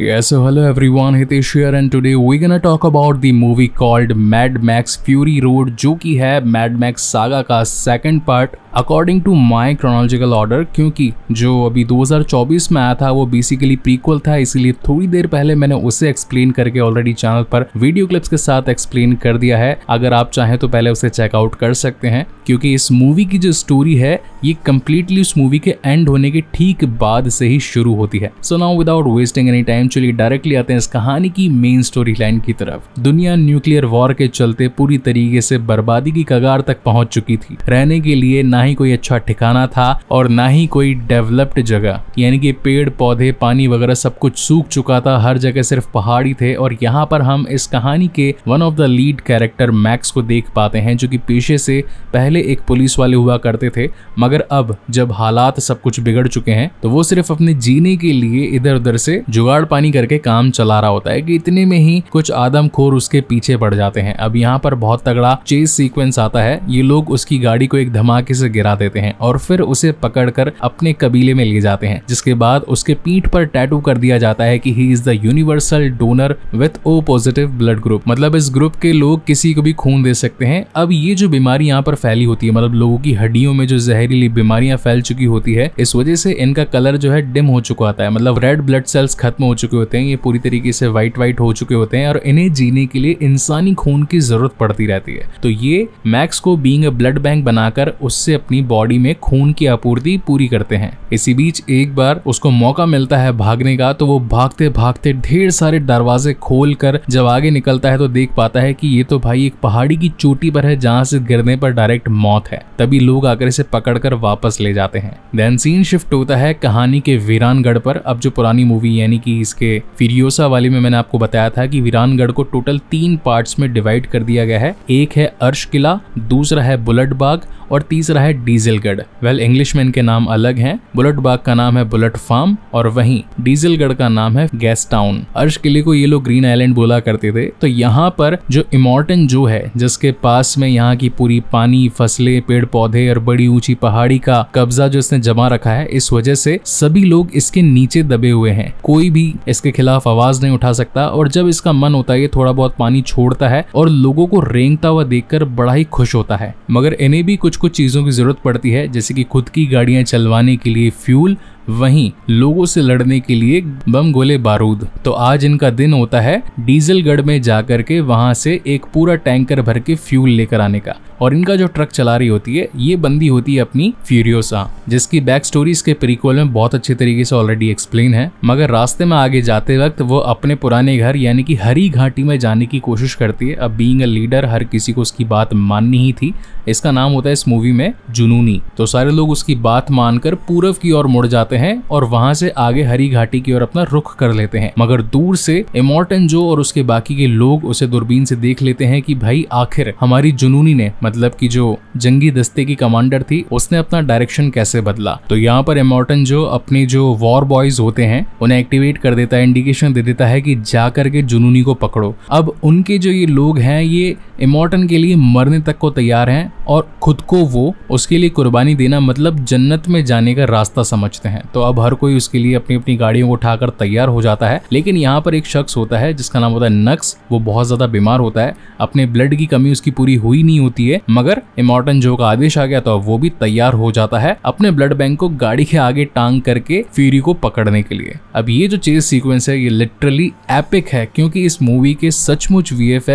Yes, so hello everyone, Hitesh here and today we're gonna talk about the movie called Mad Max Fury Road जो कि है Mad Max saga का second part according to my chronological order क्योंकि जो अभी 2024 में आया था वो बेसिकली प्रीक्वल था इसीलिए थोड़ी देर पहले मैंने उसे एक्सप्लेन करके ऑलरेडी चैनल पर वीडियो क्लिप्स के साथ एक्सप्लेन कर दिया है अगर आप चाहें तो पहले उसे चेकआउट कर सकते हैं क्योंकि इस मूवी की जो स्टोरी है ये कम्प्लीटली उस मूवी के एंड होने के ठीक बाद से ही शुरू होती है so now without wasting any time चलिए डायरेक्टली आते हैं इस कहानी की मेन स्टोरी लाइन की तरफ दुनिया न्यूक्लियर वॉर के चलते पूरी तरीके से बर्बादी की कगार तक पहुंच चुकी थी रहने के लिए ना ही कोई अच्छा ठिकाना था और ना ही कोई डेवलप्ड जगह यानी कि पेड़ पौधे पानी वगैरह सब कुछ सूख चुका था हर जगह सिर्फ पहाड़ी थे और यहाँ पर हम इस कहानी के one of the lead character Max को देख पाते हैं जो कि पेशे से पहले एक पुलिस वाले हुआ करते थे मगर अब जब हालात सब कुछ बिगड़ चुके हैं तो वो सिर्फ अपने जीने के लिए इधर उधर से जुगाड़ पानी करके काम चला रहा होता है कि इतने में ही कुछ आदमखोर उसके पीछे पड़ जाते हैं अब यहाँ पर बहुत तगड़ा चेस सीक्वेंस आता है ये लोग उसकी गाड़ी को एक धमाके से गिरा देते हैं और फिर उसे पकड़कर अपने कबीले में ले जाते हैं जिसके बाद उसके पीठ पर टैटू कर दिया जाता है कि he is the universal donor with O positive blood group मतलब इस ग्रुप के लोग किसी को भी खून दे सकते हैं अब ये जो बीमारी यहाँ पर फैली होती है मतलब लोगों की हड्डियों में जो जहरीली बीमारियां फैल चुकी होती है इस वजह से इनका कलर जो है डिम हो चुका होता है मतलब रेड ब्लड सेल्स खत्म हो चुके चुके होते हैं ये पूरी तरीके से वाइट वाइट हो चुके होते हैं और इन्हें जीने के लिए इंसानी खून की जरूरत पड़ती रहती है तो ये मैक्स को बींग अ ब्लड बैंक बनाकर उससे अपनी बॉडी में खून की आपूर्ति पूरी करते हैं इसी बीच एक बार उसको मौका मिलता है भागने का तो वो भागते भागते ढेर सारे दरवाजे खोल कर जब आगे निकलता है तो देख पाता है कि ये तो भाई एक पहाड़ी की चोटी पर है जहां से गिरने पर डायरेक्ट मौत है तभी लोग आकर इसे पकड़कर वापस ले जाते हैं देन सीन शिफ्ट होता है कहानी के वीरानगढ़ पर अब जो पुरानी मूवी यानी कि इसकी के फिरियोसा वाली में मैंने आपको बताया था कि वीरानगढ़ को टोटल तीन पार्ट्स में डिवाइड कर दिया गया है एक है अर्श किला दूसरा है बुलेट बाग और तीसरा है डीजलगढ़ वेल इंग्लिश में इनके नाम अलग हैं बुलेट बाग का नाम है बुलेट फार्म और वहीं डीजलगढ़ का नाम है गैस टाउन अर्श किले को ये लोग ग्रीन आइलैंड बोला करते थे तो यहाँ पर जो इमोर्टन जो है जिसके पास में यहाँ की पूरी पानी फसलें पेड़ पौधे और बड़ी ऊंची पहाड़ी का कब्जा जो इसने जमा रखा है इस वजह से सभी लोग इसके नीचे दबे हुए हैं कोई भी इसके खिलाफ आवाज नहीं उठा सकता और जब इसका मन होता है ये थोड़ा बहुत पानी छोड़ता है और लोगों को रेंगता हुआ देखकर बड़ा ही खुश होता है मगर इन्हें भी कुछ कुछ चीजों की जरूरत पड़ती है जैसे कि खुद की गाड़ियां चलवाने के लिए फ्यूल वहीं लोगों से लड़ने के लिए बम गोले बारूद तो आज इनका दिन होता है डीजलगढ़ में जाकर के वहां से एक पूरा टैंकर भर के फ्यूल लेकर आने का और इनका जो ट्रक चला रही होती है ये बंदी होती है अपनी फ्यूरियोसा जिसकी बैक स्टोरी इसके प्रीक्वल में बहुत अच्छे तरीके से ऑलरेडी एक्सप्लेन है मगर रास्ते में आगे जाते वक्त वो अपने पुराने घर यानी कि हरी घाटी में जाने की कोशिश करती है अब बीइंग अ लीडर हर किसी को उसकी बात माननी ही थी इसका नाम होता है इस मूवी में जुनूनी तो सारे लोग उसकी बात मानकर पूरब की ओर मुड़ जाते हैं और वहां से आगे हरी घाटी की ओर अपना रुख कर लेते हैं मगर दूर से इमोर्टन जो और उसके बाकी के लोग उसे दूरबीन से देख लेते हैं कि भाई आखिर हमारी जुनूनी ने मतलब की जो जंगी दस्ते की कमांडर थी उसने अपना डायरेक्शन कैसे बदला तो यहाँ पर इमोर्टन जो अपने जो वॉर बॉयज होते हैं उन्हें एक्टिवेट कर देता है इंडिकेशन दे देता है कि जाकर के जुनूनी को पकड़ो अब उनके जो ये लोग हैं ये इमोर्टन के लिए मरने तक को तैयार हैं और खुद को वो उसके लिए कुर्बानी देना मतलब जन्नत में जाने का रास्ता समझते हैं तो अब हर कोई उसके लिए अपनी अपनी गाड़ियों को उठाकर तैयार हो जाता है लेकिन यहाँ पर एक शख्स होता है जिसका नाम होता है नक्स वो बहुत ज्यादा बीमार होता है अपने ब्लड की कमी उसकी पूरी हुई नहीं होती है मगर इमोर्टन जो का आदेश आ गया तो वो भी तैयार हो जाता है अपने ब्लड बैंक को गाड़ी के आगे टांग करके फ्यूरी को पकड़ने के लिए अब ये जो चेज सीक्वेंस है ये लिटरली एपिक है क्योंकि इस मूवी के सचमुच वी एफ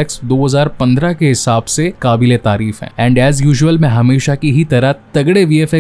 के हिसाब से काबिल तारीफ है एंड एज यूजल मैं हमेशा की ही तरह तगड़े वी एफ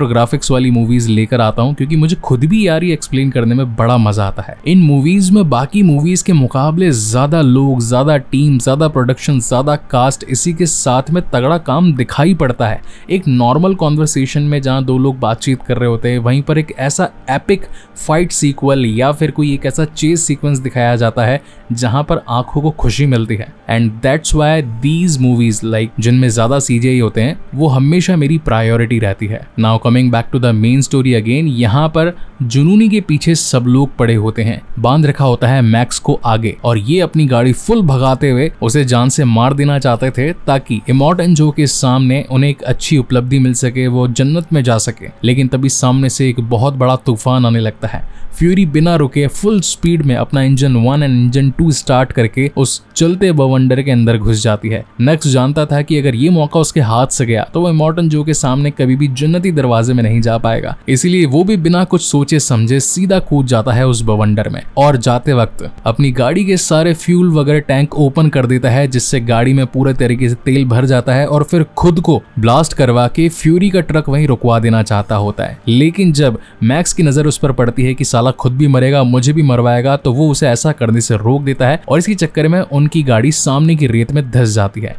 और ग्राफिक्स वाली मूवीज लेकर आता हूँ क्योंकि मुझे खुद भी यार ये एक्सप्लेन करने में बड़ा मजा आता है इन मूवीज में बाकी मूवीज के मुकाबले ज्यादा लोग ज्यादा टीम ज्यादा प्रोडक्शन ज्यादा कास्ट इसी के साथ में तगड़ा काम दिखाई पड़ता है एक नॉर्मल कॉन्वर्सेशन में जहाँ दो लोग बातचीत कर रहे होते हैं वहीं पर एक ऐसा एपिक फाइट सीक्वल या फिर कोई एक ऐसा चेज सीक्वेंस दिखाया जाता है जहाँ पर आंखों को खुशी मिलती है and that's why these movies like जिनमें ज्यादा सीजे होते हैं वो हमेशा मेरी प्रायोरिटी रहती है now coming back to the main story again यहाँ पर जुनूनी के पीछे सब लोग पड़े होते हैं बांध रखा होता है मैक्स को आगे और ये अपनी गाड़ी फुल भगाते हुए उसे जान से मार देना चाहते थे ताकि इमोटन जो के सामने उन्हें एक अच्छी उपलब्धि मिल सके वो जन्नत में जा सके लेकिन तभी सामने से एक बहुत बड़ा तूफान आने लगता है फ्यूरी बिना रुके फुल स्पीड में अपना engine one and engine two start करके उस चलते बवंडर के अंदर घुस जाती है नक्स जानता था कि अगर ये मौका उसके हाथ से गया तो वो इमोटन जो के सामने कभी भी जन्नती दरवाजे में नहीं जा पाएगा इसीलिए वो भी बिना कुछ सोचे समझे सीधा कूद जाता है उस बवंडर में और जाते वक्त अपनी गाड़ी के सारे फ्यूल वगैरह टैंक ओपन कर देता है जिससे गाड़ी में पूरे तरीके से तेल भर जाता है और फिर खुद को ब्लास्ट करवा के फ्यूरी का ट्रक वहीं रुकवा देना चाहता होता है लेकिन जब मैक्स की नजर उस पर पड़ती है कि साला खुद भी मरेगा मुझे भी मरवाएगा तो वो उसे ऐसा करने से रोक देता है और इसके चक्कर में उनकी गाड़ी सामने की रेत में धस जाती है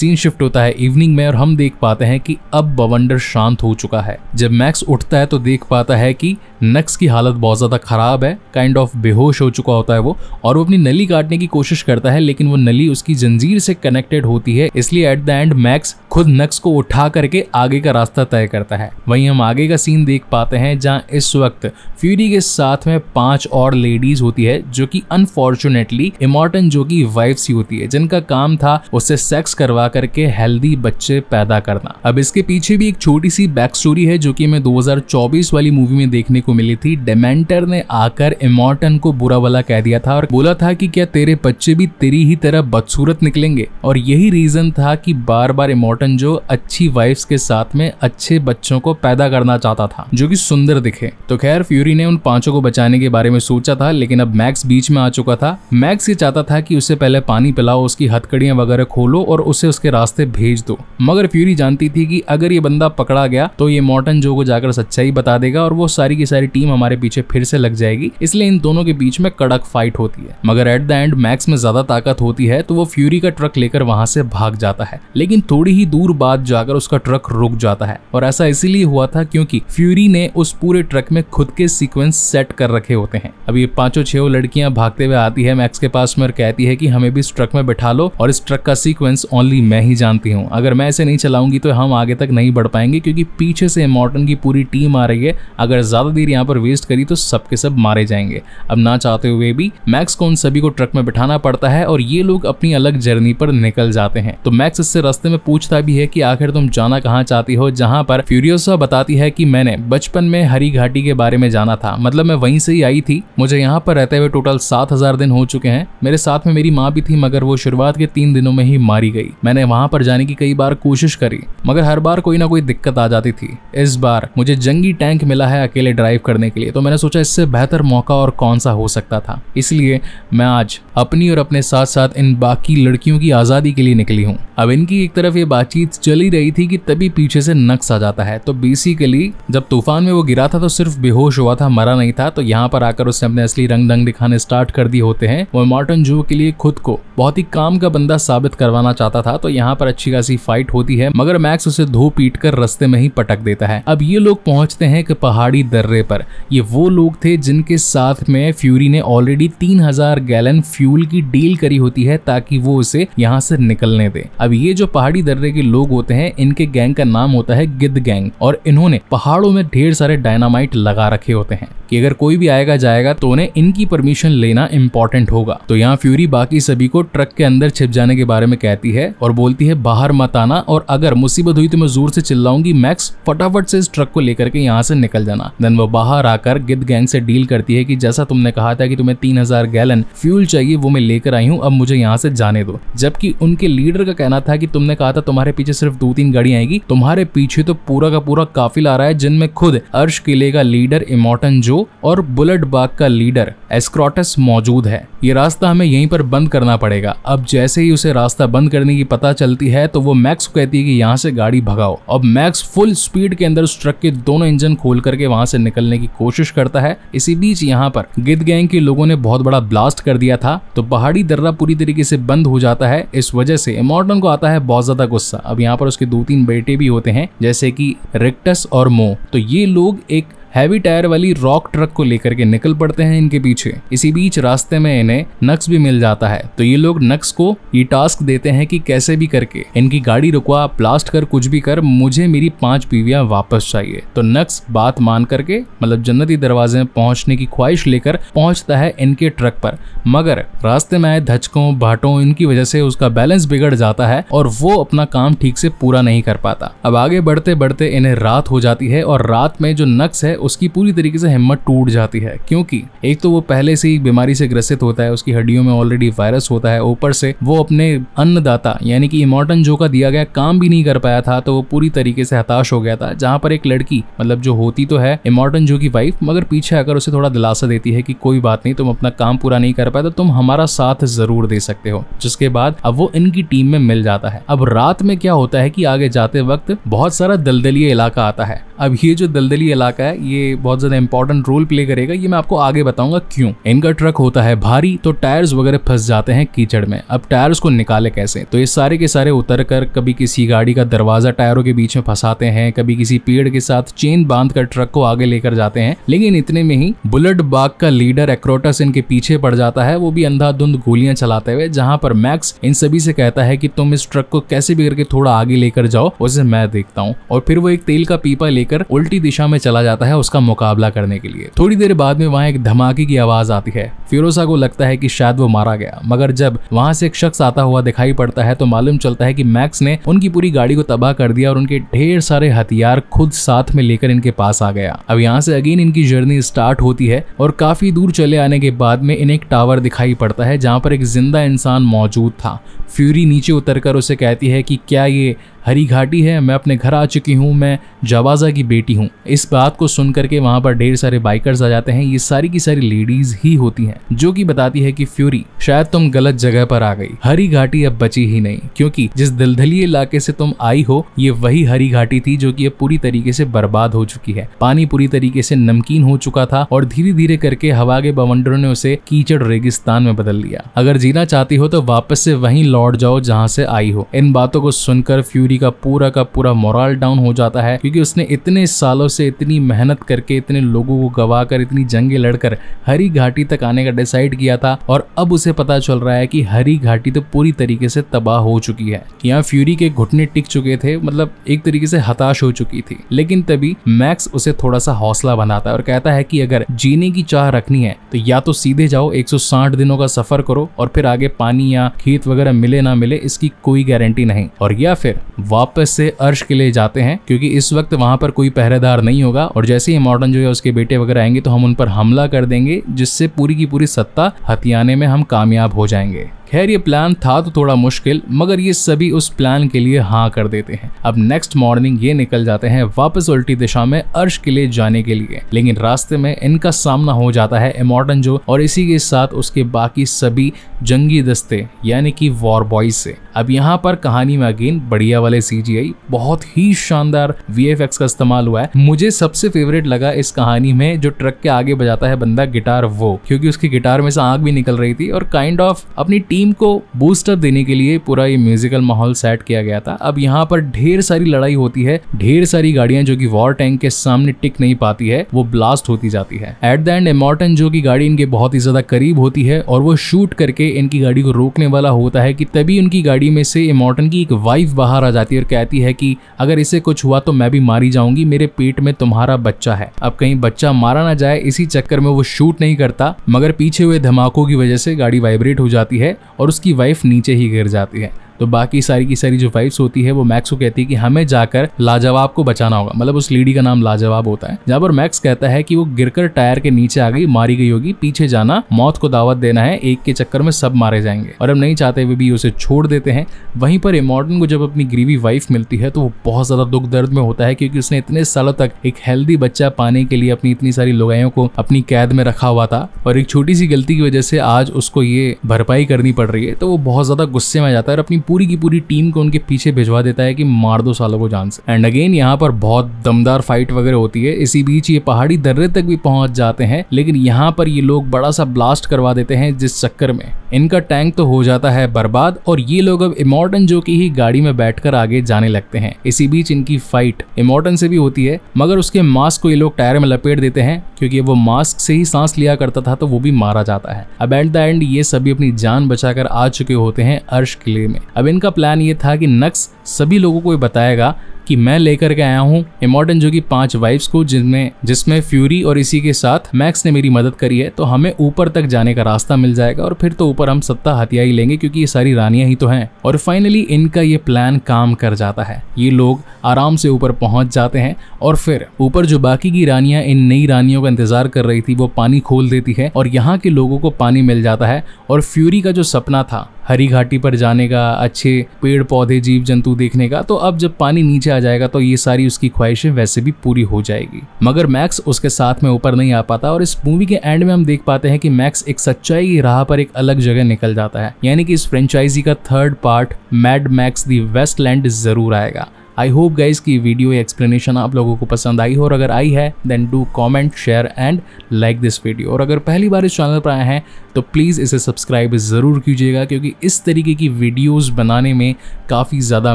सीन शिफ्ट होता है इवनिंग में और हम देख पाते हैं कि अब बवंडर शांत हो चुका है जब मैक्स उठता है तो देख पाता है कि नक्स की हालत बहुत ज्यादा खराब है काइंड ऑफ बेहोश हो चुका होता है वो और वो अपनी नली काटने की कोशिश करता है लेकिन वो नली उसकी जंजीर से कनेक्टेड होती है इसलिए एट द एंड मैक्स खुद नक्स को उठा करके आगे का रास्ता तय करता है वहीं हम आगे का सीन देख पाते हैं जहां इस वक्त फ्यूरी के साथ में पांच और लेडीज होती है जो कि अनफॉर्चुनेटली इमोर्टन जो कि वाइफ ही होती है जिनका काम था उससे सेक्स करवा करके हेल्दी बच्चे पैदा करना अब इसके पीछे भी एक छोटी सी बैक स्टोरी है जो कि हमें 2024 वाली मूवी में देखने को मिली थी डेमेंटर ने आकर इमोर्टन को बुरा वाला कह दिया था और बोला था कि क्या तेरे बच्चे भी तेरी ही तरह बदसूरत निकलेंगे और यही रीजन था कि बार बार इमोर्टन कॉटन जो अच्छी वाइफ्स के साथ में अच्छे बच्चों को पैदा करना चाहता था जो कि सुंदर दिखे तो खैर फ्यूरी ने उन पांचों को बचाने के बारे में सोचा था लेकिन अब मैक्स बीच में आ चुका था मैक्स ये चाहता था कि उसे पहले पानी पिलाओ उसकी हथकड़ियां वगैरह खोलो और उसे उसके रास्ते भेज दो मगर फ्यूरी जानती थी कि अगर ये बंदा पकड़ा गया तो ये मॉर्टन जो को जाकर सच्चाई बता देगा और वो सारी की सारी टीम हमारे पीछे फिर से लग जाएगी इसलिए इन दोनों के बीच में कड़क फाइट होती है मगर एट द एंड मैक्स में ज्यादा ताकत होती है तो वो फ्यूरी का ट्रक लेकर वहां से भाग जाता है लेकिन थोड़ी ही दूर बाद जाकर उसका ट्रक रुक जाता है और ऐसा इसीलिए हुआ था क्योंकि फ्यूरी ने उस पूरे ट्रक में खुद के सीक्वेंस सेट कर रखे होते हैं अब ये पांचों छह लड़कियां भागते हुए आती है मैक्स के पास में और कहती है कि हमें भी इस ट्रक में बैठा लो और इस ट्रक का सीक्वेंस ओनली मैं ही जानती हूँ अगर मैं इसे नहीं चलाऊंगी तो हम आगे तक नहीं बढ़ पाएंगे क्योंकि पीछे से मॉर्टन की पूरी टीम आ रही है अगर ज्यादा देर यहाँ पर वेस्ट करी तो सबके सब मारे जाएंगे अब ना चाहते हुए भी मैक्स को उन सभी को ट्रक में बैठाना पड़ता है और ये लोग अपनी अलग जर्नी पर निकल जाते हैं तो मैक्स इससे रास्ते में पूछता भी है कि आखिर तुम जाना कहाँ चाहती हो जहाँ पर फ्यूरियोसा बताती है कि मैंने बचपन में हरी घाटी के बारे में जाना था मतलब मैं वहीं से ही आई थी मुझे यहाँ पर रहते हुए टोटल सात हजार दिन हो चुके हैं मेरे साथ में मेरी माँ भी थी मगर वो शुरुआत के तीन दिनों में ही मारी गई मैंने वहाँ पर जाने की कई बार कोशिश करी मगर हर बार कोई ना कोई दिक्कत आ जाती थी इस बार मुझे जंगी टैंक मिला है अकेले ड्राइव करने के लिए तो मैंने सोचा इससे बेहतर मौका और कौन सा हो सकता था इसलिए मैं आज अपनी और अपने साथ साथ इन बाकी लड़कियों की आज़ादी के लिए निकली हूँ अब इनकी एक तरफ ये बातचीत बातचीत चली रही थी कि तभी पीछे से नक्स आ जाता है तो बेसिकली जब तूफान में वो गिरा था तो सिर्फ बेहोश हुआ था मरा नहीं था तो यहाँ पर आकर उसने अपने असली रंग दंग दिखाने स्टार्ट कर दिए होते हैं वो मॉर्टन जू के लिए खुद को बहुत ही काम का बंदा साबित करवाना चाहता था तो यहाँ पर अच्छी खासी फाइट होती है मगर मैक्स उसे धो पीट कर रस्ते में ही पटक देता है अब ये लोग पहुंचते हैं एक पहाड़ी दर्रे पर ये वो लोग थे जिनके साथ में फ्यूरी ने ऑलरेडी तीन हजार गैलन फ्यूल की डील करी होती है ताकि वो उसे यहाँ से निकलने दे अब ये जो पहाड़ी दर्रे के लोग होते हैं इनके गैंग का नाम होता है गिद्ध गैंग और इन्होंने पहाड़ों में ढेर सारे डायनामाइट लगा रखे होते हैं कि अगर कोई भी आएगा जाएगा तो उन्हें इनकी परमिशन लेना इम्पोर्टेंट होगा तो यहाँ फ्यूरी बाकी सभी को ट्रक के अंदर छिप जाने के बारे में कहती है और बोलती है बाहर मत आना और अगर मुसीबत हुई तो मैं जोर से चिल्लाऊंगी मैक्स फटाफट से इस ट्रक को लेकर के यहाँ से निकल जाना देन वो बाहर आकर गिद गैंग से डील करती है की जैसा तुमने कहा था की तुम्हें तीन हजार गैलन फ्यूल चाहिए वो मैं लेकर आई हूँ अब मुझे यहाँ से जाने दो जबकि उनके लीडर का कहना था की तुमने कहा था तुम्हारे पीछे सिर्फ दो तीन गाड़ी आएगी तुम्हारे पीछे तो पूरा का पूरा काफिल आ रहा है जिनमें खुद अर्श किले का लीडर इमोटन जो जो और बुलेट बाग का लीडर एस्क्रोटस मौजूद है ये रास्ता हमें यहीं पर बंद करना पड़ेगा अब जैसे ही उसे रास्ता बंद करने की पता चलती है तो वो मैक्स को कहती है कि यहाँ से गाड़ी भगाओ अब मैक्स फुल स्पीड के अंदर उस ट्रक के दोनों इंजन खोल करके वहां से निकलने की कोशिश करता है इसी बीच यहाँ पर गिद गैंग के लोगों ने बहुत बड़ा ब्लास्ट कर दिया था तो पहाड़ी दर्रा पूरी तरीके से बंद हो जाता है इस वजह से इमोर्टन को आता है बहुत ज्यादा गुस्सा अब यहाँ पर उसके दो तीन बेटे भी होते हैं जैसे कि रिक्टस और मो तो ये लोग एक हैवी टायर वाली रॉक ट्रक को लेकर के निकल पड़ते हैं इनके पीछे इसी बीच रास्ते में इन्हें नक्स भी मिल जाता है तो ये लोग नक्स को ये टास्क देते हैं कि कैसे भी करके इनकी गाड़ी रुकवा ब्लास्ट कर कुछ भी कर मुझे मेरी पांच बीवियां वापस चाहिए तो नक्स बात मान करके मतलब जन्नती दरवाजे में पहुंचने की ख्वाहिश लेकर पहुंचता है इनके ट्रक पर मगर रास्ते में आए धचकों भाटों इनकी वजह से उसका बैलेंस बिगड़ जाता है और वो अपना काम ठीक से पूरा नहीं कर पाता अब आगे बढ़ते बढ़ते इन्हें रात हो जाती है और रात में जो नक्स है उसकी पूरी तरीके से हिम्मत टूट जाती है क्योंकि एक तो वो पहले से ही बीमारी से ग्रसित होता है उसकी हड्डियों में ऑलरेडी वायरस होता है ऊपर से वो अपने अन्नदाता यानी कि इमोटन जो का दिया गया काम भी नहीं कर पाया था तो वो पूरी तरीके से हताश हो गया था जहां पर एक लड़की मतलब जो होती तो है इमोर्टन जो की वाइफ मगर पीछे आकर उसे थोड़ा दिलासा देती है कि कोई बात नहीं तुम अपना काम पूरा नहीं कर पाए तो तुम हमारा साथ जरूर दे सकते हो जिसके बाद अब वो इनकी टीम में मिल जाता है अब रात में क्या होता है कि आगे जाते वक्त बहुत सारा दलदलीय इलाका आता है अब ये जो दलदली इलाका है ये बहुत ज़्यादा इंपॉर्टेंट रोल प्ले करेगा ये मैं आपको आगे बताऊंगा क्यों इनका ट्रक होता है भारी तो टायर्स वगैरह फंस जाते हैं कीचड़ में अब टायर्स को निकाले कैसे तो ये सारे के सारे उतर कर कभी किसी गाड़ी का दरवाजा टायरों के बीच में फंसाते हैं कभी किसी पेड़ के साथ चेन बांध कर ट्रक को आगे लेकर जाते हैं लेकिन इतने में ही बुलेट बाग का लीडर एक्रोटस इनके पीछे पड़ जाता है वो भी अंधाधुंध गोलियां चलाते हुए जहां पर मैक्स इन सभी से कहता है कि तुम इस ट्रक को कैसे भी करके थोड़ा आगे लेकर जाओ उसे मैं देखता हूँ और फिर वो एक तेल का पीपा ले लेकर उल्टी दिशा में चला जाता है उसका मुकाबला करने के लिए थोड़ी देर बाद में वहाँ एक धमाके की आवाज आती है फिरोजा को लगता है की शायद वो मारा गया मगर जब वहाँ से एक शख्स आता हुआ दिखाई पड़ता है तो मालूम चलता है की मैक्स ने उनकी पूरी गाड़ी को तबाह कर दिया और उनके ढेर सारे हथियार खुद साथ में लेकर इनके पास आ गया अब यहाँ से अगेन इनकी जर्नी स्टार्ट होती है और काफी दूर चले आने के बाद में इन्हें एक टावर दिखाई पड़ता है जहाँ पर एक जिंदा इंसान मौजूद था फ्यूरी नीचे उतरकर उसे कहती है कि क्या ये हरी घाटी है मैं अपने घर आ चुकी हूँ मैं जवाजा की बेटी हूँ इस बात को सुन करके वहाँ पर ढेर सारे बाइकर्स आ जाते हैं ये सारी की सारी लेडीज ही होती हैं जो कि बताती है कि फ्यूरी शायद तुम गलत जगह पर आ गई हरी घाटी अब बची ही नहीं क्योंकि जिस दलदली इलाके से तुम आई हो ये वही हरी घाटी थी जो की अब पूरी तरीके से बर्बाद हो चुकी है पानी पूरी तरीके से नमकीन हो चुका था और धीरे धीरे करके हवा के बवंडरों ने उसे कीचड़ रेगिस्तान में बदल लिया अगर जीना चाहती हो तो वापस से वहीं लौट जाओ जहाँ से आई हो इन बातों को सुनकर फ्यूरी कंट्री का पूरा का पूरा मोरल डाउन हो जाता है क्योंकि उसने इतने सालों से इतनी मेहनत करके इतने लोगों को गवा कर इतनी जंगे लड़कर हरी घाटी तक आने का डिसाइड किया था और अब उसे पता चल रहा है कि हरी घाटी तो पूरी तरीके से तबाह हो चुकी है यहाँ फ्यूरी के घुटने टिक चुके थे मतलब एक तरीके से हताश हो चुकी थी लेकिन तभी मैक्स उसे थोड़ा सा हौसला बनाता है और कहता है कि अगर जीने की चाह रखनी है तो या तो सीधे जाओ 160 दिनों का सफर करो और फिर आगे पानी या खेत वगैरह मिले ना मिले इसकी कोई गारंटी नहीं और या फिर वापस से अर्श के लिए जाते हैं क्योंकि इस वक्त वहां पर कोई पहरेदार नहीं होगा और जैसे ही मॉडर्न जो है उसके बेटे वगैरह आएंगे तो हम उन पर हमला कर देंगे जिससे पूरी की पूरी सत्ता हथियाने में हम कामयाब हो जाएंगे खैर ये प्लान था तो थोड़ा मुश्किल मगर ये सभी उस प्लान के लिए हाँ कर देते हैं अब नेक्स्ट मॉर्निंग ये निकल जाते हैं वापस उल्टी दिशा में अर्श के लिए जाने के लिए लेकिन रास्ते में इनका सामना हो जाता है इमोर्टन जो और इसी के साथ उसके बाकी सभी जंगी दस्ते यानी कि वॉर बॉयज से अब यहाँ पर कहानी में अगेन बढ़िया वाले सी बहुत ही शानदार वी का इस्तेमाल हुआ है मुझे सबसे फेवरेट लगा इस कहानी में जो ट्रक के आगे बजाता है बंदा गिटार वो क्योंकि उसकी गिटार में से आग भी निकल रही थी और काइंड kind ऑफ of अपनी टीम को बूस्टर देने के लिए पूरा ये म्यूजिकल माहौल सेट किया गया था अब यहाँ पर ढेर सारी लड़ाई होती है ढेर सारी गाड़ियां जो कि वॉर टैंक के सामने टिक नहीं पाती है वो ब्लास्ट होती जाती है एट द एंड एमोर्टन जो की गाड़ी इनके बहुत ही ज्यादा करीब होती है और वो शूट करके इनकी गाड़ी को रोकने वाला होता है कि तभी उनकी गाड़ी में से इमॉर्टन की एक वाइफ बाहर आ जाती है और कहती है कि अगर इसे कुछ हुआ तो मैं भी मारी जाऊंगी मेरे पेट में तुम्हारा बच्चा है अब कहीं बच्चा मारा ना जाए इसी चक्कर में वो शूट नहीं करता मगर पीछे हुए धमाकों की वजह से गाड़ी वाइब्रेट हो जाती है और उसकी वाइफ नीचे ही गिर जाती है तो बाकी सारी की सारी जो वाइफ्स होती है वो मैक्स को कहती है कि हमें जाकर लाजवाब को बचाना होगा मतलब उस लेडी का नाम लाजवाब होता है जहाँ पर मैक्स कहता है कि वो गिरकर टायर के नीचे आ गई मारी गई होगी पीछे जाना मौत को दावत देना है एक के चक्कर में सब मारे जाएंगे और हम नहीं चाहते हुए भी उसे छोड़ देते हैं वहीं पर इमोर्टन को जब अपनी ग्रीवी वाइफ मिलती है तो वो बहुत ज्यादा दुख दर्द में होता है क्योंकि उसने इतने सालों तक एक हेल्दी बच्चा पाने के लिए अपनी इतनी सारी लुगाइयों को अपनी कैद में रखा हुआ था और एक छोटी सी गलती की वजह से आज उसको ये भरपाई करनी पड़ रही है तो वो बहुत ज्यादा गुस्से में जाता है और अपनी पूरी की पूरी टीम को उनके पीछे भिजवा देता है कि मार दो सालों को जान से एंड अगेन यहाँ पर बहुत दमदार फाइट वगैरह होती है इसी बीच ये पहाड़ी दर्रे तक भी पहुंच जाते हैं लेकिन यहाँ पर ये लोग बड़ा सा ब्लास्ट करवा देते हैं जिस चक्कर में इनका टैंक तो हो जाता है बर्बाद और ये लोग अब इमोर्टन जो की ही गाड़ी में बैठकर आगे जाने लगते हैं इसी बीच इनकी फाइट इमोर्टन से भी होती है मगर उसके मास्क को ये लोग टायर में लपेट देते हैं क्योंकि वो मास्क से ही सांस लिया करता था तो वो भी मारा जाता है अब एट द एंड ये सभी अपनी जान बचाकर आ चुके होते हैं अर्श किले में अब इनका प्लान ये था कि नक्स सभी लोगों को ये बताएगा कि मैं लेकर के आया हूँ इमोर्टन जो की पांच वाइफ्स को जिनमें जिसमें फ्यूरी और इसी के साथ मैक्स ने मेरी मदद करी है तो हमें ऊपर तक जाने का रास्ता मिल जाएगा और फिर तो ऊपर हम सत्ता हथिया ही लेंगे क्योंकि ये सारी रानियां ही तो हैं और फाइनली इनका ये प्लान काम कर जाता है ये लोग आराम से ऊपर पहुंच जाते हैं और फिर ऊपर जो बाकी की रानियां इन नई रानियों का इंतजार कर रही थी वो पानी खोल देती है और यहाँ के लोगों को पानी मिल जाता है और फ्यूरी का जो सपना था हरी घाटी पर जाने का अच्छे पेड़ पौधे जीव जंतु देखने का तो अब जब पानी नीचे आ जाएगा तो ये सारी उसकी ख्वाहिशें वैसे भी पूरी हो जाएगी मगर मैक्स उसके साथ में ऊपर नहीं आ पाता और इस मूवी के एंड में हम देख पाते हैं कि मैक्स एक सच्चाई की राह पर एक अलग जगह निकल जाता है यानी कि इस फ्रेंचाइजी का third part Mad Max the wasteland जरूर आएगा आई होप गाइज की वीडियो एक्सप्लेनेशन आप लोगों को पसंद आई हो और अगर आई है then do comment share and like this video और अगर पहली बार इस चैनल पर आए हैं तो प्लीज़ इसे सब्सक्राइब ज़रूर कीजिएगा क्योंकि इस तरीके की वीडियोज़ बनाने में काफ़ी ज़्यादा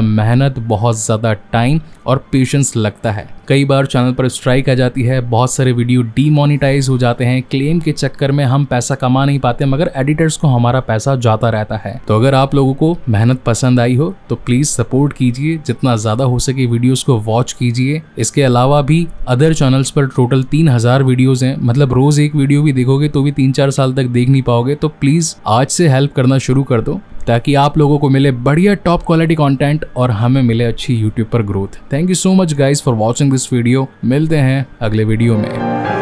मेहनत बहुत ज़्यादा टाइम और पेशेंस लगता है कई बार चैनल पर स्ट्राइक आ जाती है बहुत सारे वीडियो डीमोनिटाइज हो जाते हैं क्लेम के चक्कर में हम पैसा कमा नहीं पाते मगर एडिटर्स को हमारा पैसा जाता रहता है तो अगर आप लोगों को मेहनत पसंद आई हो तो प्लीज़ सपोर्ट कीजिए जितना ज़्यादा हो सके वीडियोस को वॉच कीजिए इसके अलावा भी अदर चैनल्स पर टोटल तीन हज़ार वीडियोज़ हैं मतलब रोज़ एक वीडियो भी देखोगे तो भी तीन चार साल तक देख नहीं पाओगे तो प्लीज़ आज से हेल्प करना शुरू कर दो ताकि आप लोगों को मिले बढ़िया टॉप क्वालिटी कंटेंट और हमें मिले अच्छी यूट्यूब पर growth thank you so much guys for watching this video मिलते हैं अगले वीडियो में